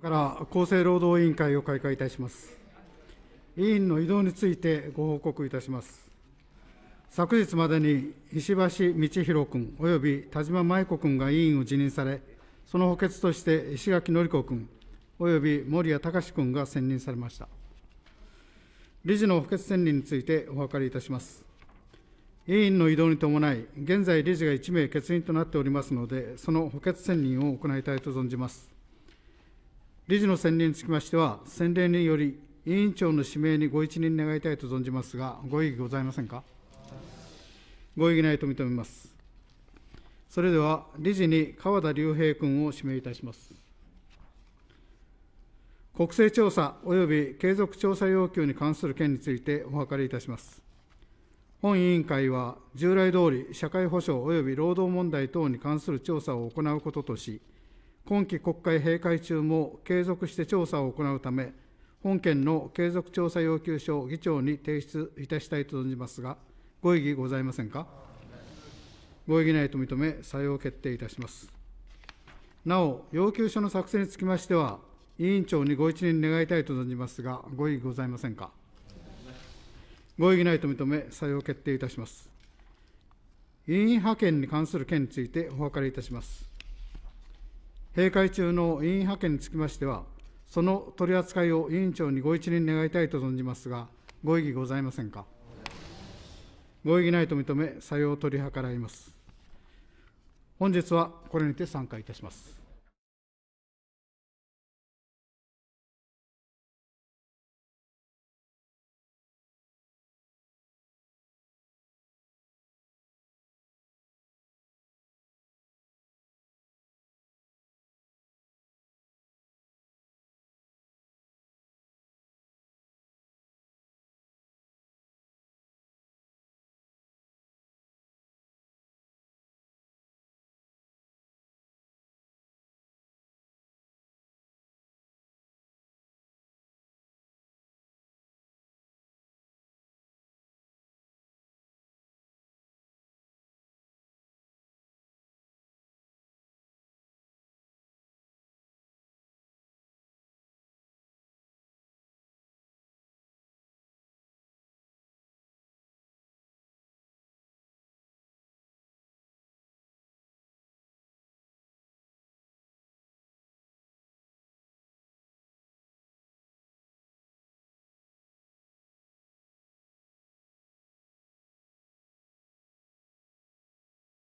から厚生労働委員会を開会いたします。委員の移動についてご報告いたします。昨日までに石橋道弘君及び田島舞子君が委員を辞任され、その補欠として石垣典子君及び森谷隆君が選任されました。理事の補欠選任についてお分かりいたします。委員の移動に伴い、現在理事が1名欠員となっておりますので、その補欠選任を行いたいと存じます。理事の選任につきましては、先例により、委員長の指名にご一任願いたいと存じますが、ご異議ございませんか。ご異議ないと認めます。それでは、理事に川田隆平君を指名いたします。国勢調査及び継続調査要求に関する件についてお諮りいたします。本委員会は従来通り社会保障及び労働問題等に関する調査を行うこととし、今期国会閉会中も継続して調査を行うため、本件の継続調査要求書を議長に提出いたしたいと存じますが、ご異議ございませんか。ご異議ないと認め、採用決定いたします。なお、要求書の作成につきましては、委員長にご一任願いたいと存じますが、ご異議ございませんか。ご異議ないと認め、採用決定いたします。委員派遣に関する件についてお諮りいたします。閉会中の委員派遣につきましては、その取り扱いを委員長にご一任願いたいと存じますが、ご異議ございませんか。ご異議ないと認め、採用を取り計らいます。本日はこれにて参加いたします。